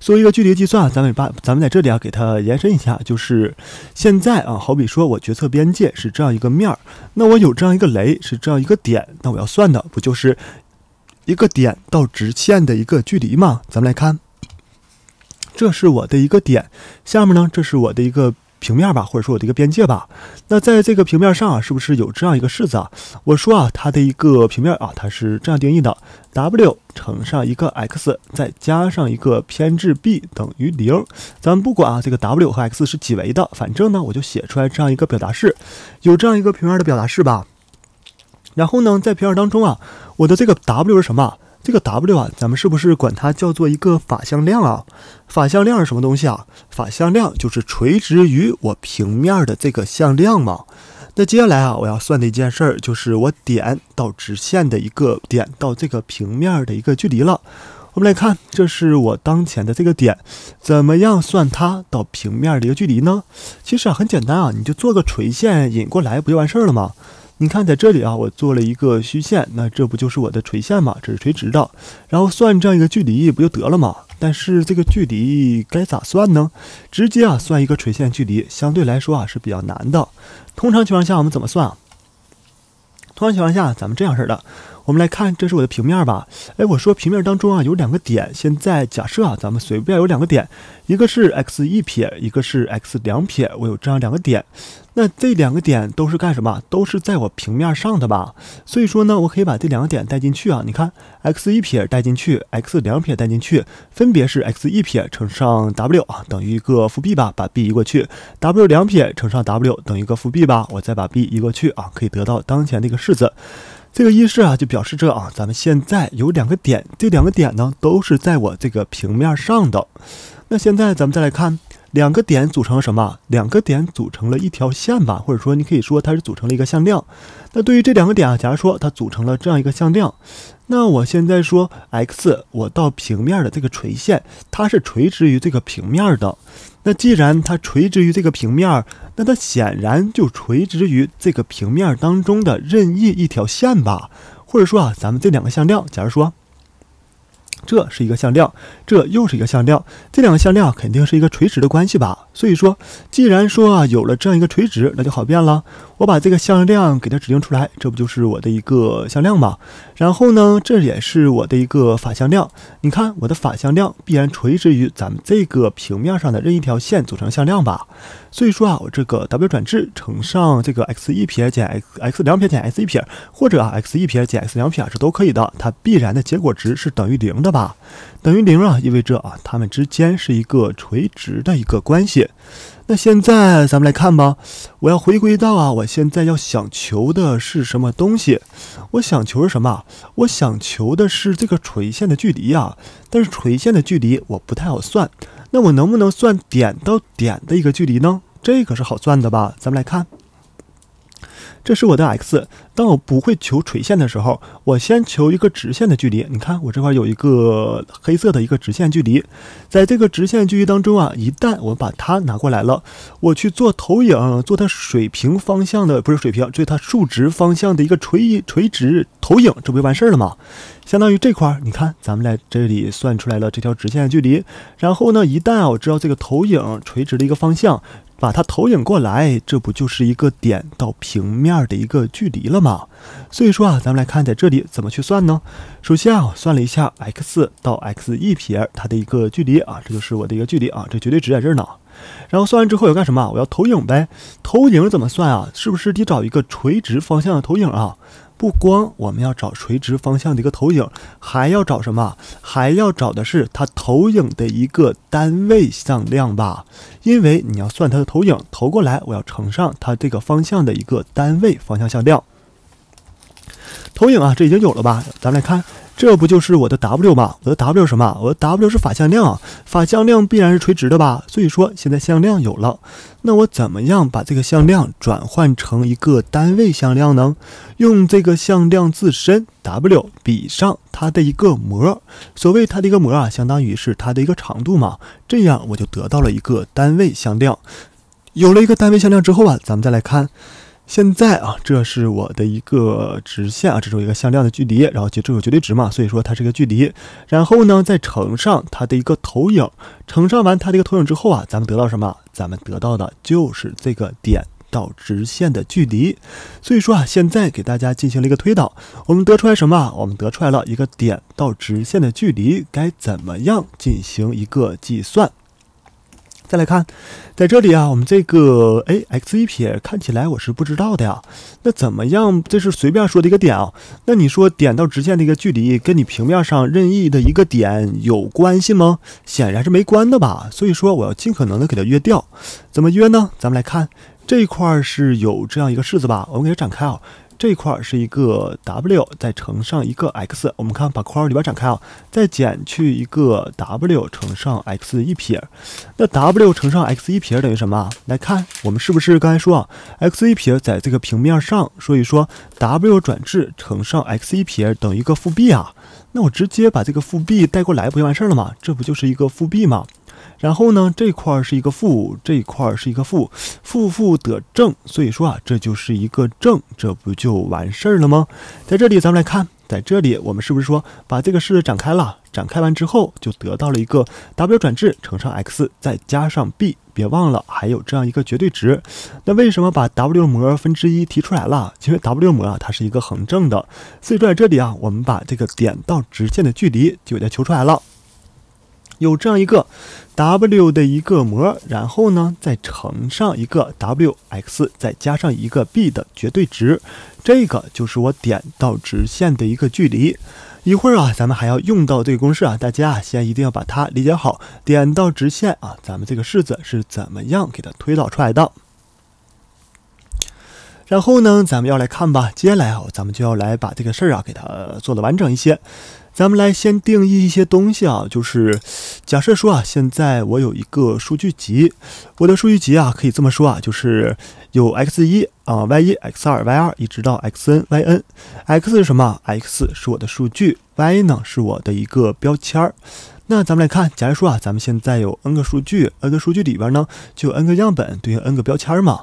做一个距离计算，咱们把咱们在这里啊给它延伸一下，就是现在啊，好比说我决策边界是这样一个面儿，那我有这样一个雷是这样一个点，那我要算的不就是一个点到直线的一个距离吗？咱们来看，这是我的一个点，下面呢这是我的一个。平面吧，或者说我的一个边界吧。那在这个平面上啊，是不是有这样一个式子啊？我说啊，它的一个平面啊，它是这样定义的：w 乘上一个 x 再加上一个偏置 b 等于零。咱们不管啊，这个 w 和 x 是几维的，反正呢，我就写出来这样一个表达式，有这样一个平面的表达式吧。然后呢，在平面当中啊，我的这个 w 是什么？这个 W 啊，咱们是不是管它叫做一个法向量啊？法向量是什么东西啊？法向量就是垂直于我平面的这个向量嘛。那接下来啊，我要算的一件事儿就是我点到直线的一个点到这个平面的一个距离了。我们来看，这是我当前的这个点，怎么样算它到平面的一个距离呢？其实啊，很简单啊，你就做个垂线引过来，不就完事儿了吗？你看，在这里啊，我做了一个虚线，那这不就是我的垂线吗？这是垂直的，然后算这样一个距离，不就得了吗？但是这个距离该咋算呢？直接啊，算一个垂线距离，相对来说啊是比较难的。通常情况下，我们怎么算啊？通常情况下，咱们这样式的。我们来看，这是我的平面吧？哎，我说平面当中啊有两个点。现在假设啊，咱们随便有两个点，一个是 x 一撇，一个是 x 两撇。我有这样两个点，那这两个点都是干什么？都是在我平面上的吧？所以说呢，我可以把这两个点带进去啊。你看，x 一撇带进去，x 两撇带进去，分别是 x 一撇乘上 w 啊，等于一个负 b 吧？把 b 移过去，w 两撇乘上 w 等于一个负 b 吧？我再把 b 移过去啊，可以得到当前的一个式子。这个一式啊，就表示这啊，咱们现在有两个点，这两个点呢都是在我这个平面上的。那现在咱们再来看，两个点组成什么？两个点组成了一条线吧，或者说你可以说它是组成了一个向量。那对于这两个点啊，假如说它组成了这样一个向量，那我现在说 x，我到平面的这个垂线，它是垂直于这个平面的。那既然它垂直于这个平面，那它显然就垂直于这个平面当中的任意一条线吧。或者说啊，咱们这两个向量，假如说这是一个向量，这又是一个向量，这两个向量肯定是一个垂直的关系吧。所以说，既然说啊有了这样一个垂直，那就好变了。我把这个向量给它指定出来，这不就是我的一个向量吗？然后呢，这也是我的一个法向量。你看，我的法向量必然垂直于咱们这个平面上的任意一条线组成向量吧？所以说啊，我这个 w 转置乘上这个 x 一撇减 x，x 两撇减 x 一撇，或者啊 x 一撇减 x 两撇是都可以的，它必然的结果值是等于零的吧？等于零啊，意味着啊，它们之间是一个垂直的一个关系。那现在咱们来看吧，我要回归到啊，我现在要想求的是什么东西？我想求是什么？我想求的是这个垂线的距离啊，但是垂线的距离我不太好算。那我能不能算点到点的一个距离呢？这可是好算的吧？咱们来看。这是我的 x。当我不会求垂线的时候，我先求一个直线的距离。你看，我这块有一个黑色的一个直线距离，在这个直线距离当中啊，一旦我把它拿过来了，我去做投影，做它水平方向的不是水平，就是它竖直方向的一个垂垂直投影，这不就完事儿了吗？相当于这块，你看，咱们在这里算出来了这条直线的距离，然后呢，一旦我知道这个投影垂直的一个方向。把它投影过来，这不就是一个点到平面的一个距离了吗？所以说啊，咱们来看在这里怎么去算呢？首先啊，我算了一下 x 到 x 一撇它的一个距离啊，这就是我的一个距离啊，这绝对值在这儿呢。然后算完之后要干什么？我要投影呗。投影怎么算啊？是不是得找一个垂直方向的投影啊？不光我们要找垂直方向的一个投影，还要找什么？还要找的是它投影的一个单位向量吧？因为你要算它的投影投过来，我要乘上它这个方向的一个单位方向向量。投影啊，这已经有了吧？咱们来看。这不就是我的 W 吗？我的 W 什么？我的 W 是法向量，法向量必然是垂直的吧？所以说现在向量有了，那我怎么样把这个向量转换成一个单位向量呢？用这个向量自身 W 比上它的一个模，所谓它的一个模啊，相当于是它的一个长度嘛。这样我就得到了一个单位向量。有了一个单位向量之后啊，咱们再来看。现在啊，这是我的一个直线啊，这是一个向量的距离，然后就这个绝对值嘛，所以说它是一个距离，然后呢再乘上它的一个投影，乘上完它的一个投影之后啊，咱们得到什么？咱们得到的就是这个点到直线的距离。所以说啊，现在给大家进行了一个推导，我们得出来什么？我们得出来了一个点到直线的距离该怎么样进行一个计算？再来看，在这里啊，我们这个哎，x 一撇看起来我是不知道的呀。那怎么样？这是随便说的一个点啊。那你说点到直线的一个距离跟你平面上任意的一个点有关系吗？显然是没关的吧。所以说我要尽可能的给它约掉。怎么约呢？咱们来看这一块是有这样一个式子吧，我们给它展开啊。这块是一个 w 再乘上一个 x，我们看把括号里边展开啊，再减去一个 w 乘上 x 一撇。那 w 乘上 x 一撇等于什么？来看，我们是不是刚才说啊，x 一撇在这个平面上，所以说 w 转置乘上 x 一撇等于一个负 b 啊。那我直接把这个负 b 带过来，不就完事儿了吗？这不就是一个负 b 吗？然后呢，这块是一个负，这块是一个负，负负得正，所以说啊，这就是一个正，这不就完事儿了吗？在这里，咱们来看，在这里，我们是不是说把这个式子展开了？展开完之后，就得到了一个 w 转置乘上 x 再加上 b，别忘了还有这样一个绝对值。那为什么把 w 模分之一提出来了？因为 w 模啊，它是一个恒正的，所以说在这里啊，我们把这个点到直线的距离就给它求出来了。有这样一个 w 的一个模，然后呢，再乘上一个 wx，再加上一个 b 的绝对值，这个就是我点到直线的一个距离。一会儿啊，咱们还要用到这个公式啊，大家啊，先一定要把它理解好。点到直线啊，咱们这个式子是怎么样给它推导出来的？然后呢，咱们要来看吧，接下来啊，咱们就要来把这个事儿啊，给它做的完整一些。咱们来先定义一些东西啊，就是假设说啊，现在我有一个数据集，我的数据集啊，可以这么说啊，就是有 x 一啊，y 一，x 二 y 二，一直到 xnyn，x 是什么？x 是我的数据，y 呢是我的一个标签儿。那咱们来看，假如说啊，咱们现在有 n 个数据，n 个数据里边呢，就 n 个样本对应 n 个标签嘛。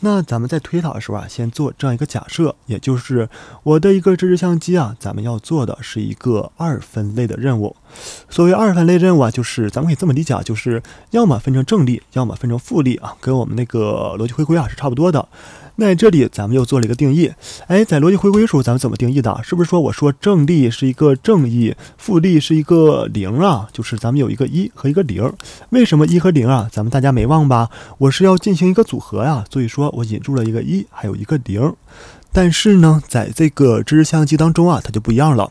那咱们在推导的时候啊，先做这样一个假设，也就是我的一个支持相机啊，咱们要做的是一个二分类的任务。所谓二分类任务啊，就是咱们可以这么理解，啊，就是要么分成正例，要么分成负例啊，跟我们那个逻辑回归啊是差不多的。那这里咱们又做了一个定义，哎，在逻辑回归时候咱们怎么定义的？是不是说我说正力是一个正一，负力是一个零啊？就是咱们有一个一和一个零。为什么一和零啊？咱们大家没忘吧？我是要进行一个组合呀，所以说我引入了一个一，还有一个零。但是呢，在这个知识相机当中啊，它就不一样了。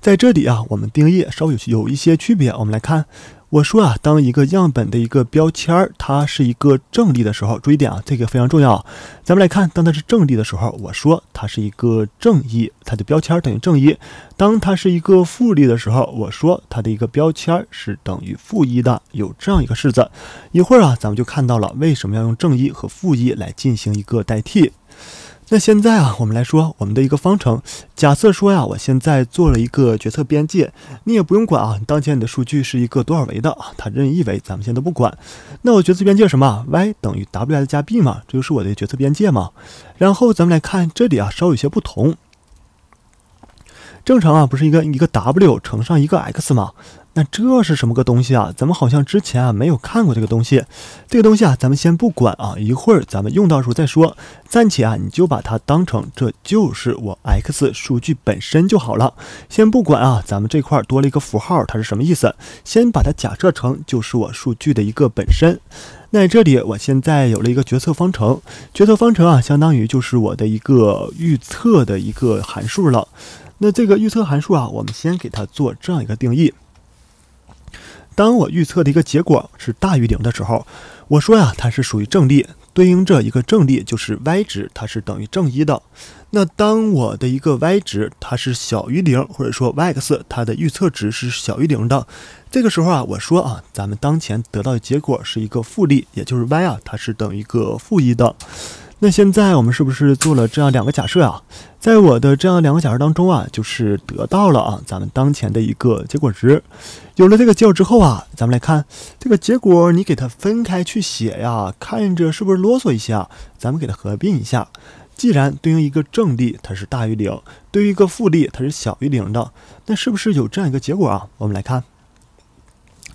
在这里啊，我们定义稍微有有一些区别，我们来看。我说啊，当一个样本的一个标签儿它是一个正例的时候，注意点啊，这个非常重要。咱们来看，当它是正例的时候，我说它是一个正一，它的标签等于正一。当它是一个负例的时候，我说它的一个标签是等于负一的。有这样一个式子，一会儿啊，咱们就看到了为什么要用正一和负一来进行一个代替。那现在啊，我们来说我们的一个方程。假设说呀，我现在做了一个决策边界，你也不用管啊。当前你的数据是一个多少维的啊？它任意维，咱们现在都不管。那我决策边界什么？y 等于 w x 加 b 嘛，这就是我的决策边界嘛。然后咱们来看这里啊，稍有些不同。正常啊，不是一个一个 w 乘上一个 x 嘛？那这是什么个东西啊？咱们好像之前啊没有看过这个东西，这个东西啊，咱们先不管啊，一会儿咱们用到时候再说。暂且啊，你就把它当成这就是我 x 数据本身就好了。先不管啊，咱们这块多了一个符号，它是什么意思？先把它假设成就是我数据的一个本身。那这里我现在有了一个决策方程，决策方程啊，相当于就是我的一个预测的一个函数了。那这个预测函数啊，我们先给它做这样一个定义。当我预测的一个结果是大于零的时候，我说呀，它是属于正例，对应着一个正例就是 y 值，它是等于正一的。那当我的一个 y 值它是小于零，或者说 yx 它的预测值是小于零的，这个时候啊，我说啊，咱们当前得到的结果是一个负例，也就是 y 啊，它是等于一个负一的。那现在我们是不是做了这样两个假设啊？在我的这样两个假设当中啊，就是得到了啊咱们当前的一个结果值。有了这个结果之后啊，咱们来看这个结果，你给它分开去写呀，看着是不是啰嗦一下？咱们给它合并一下。既然对应一个正例它是大于零，对于一个负例它是小于零的，那是不是有这样一个结果啊？我们来看。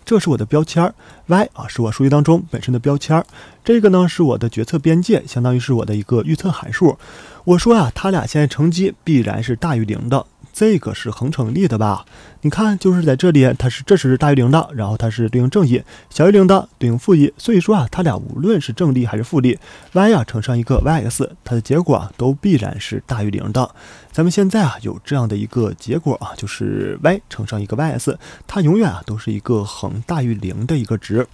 这是我的标签儿，y 啊是我数据当中本身的标签儿，这个呢是我的决策边界，相当于是我的一个预测函数。我说啊，它俩现在乘积必然是大于零的。这个是恒成立的吧？你看，就是在这里，它是这是大于零的，然后它是对应正一，小于零的对应负一。所以说啊，它俩无论是正立还是负力 y 啊乘上一个 y s，它的结果啊都必然是大于零的。咱们现在啊有这样的一个结果啊，就是 y 乘上一个 y s，它永远啊都是一个恒大于零的一个值。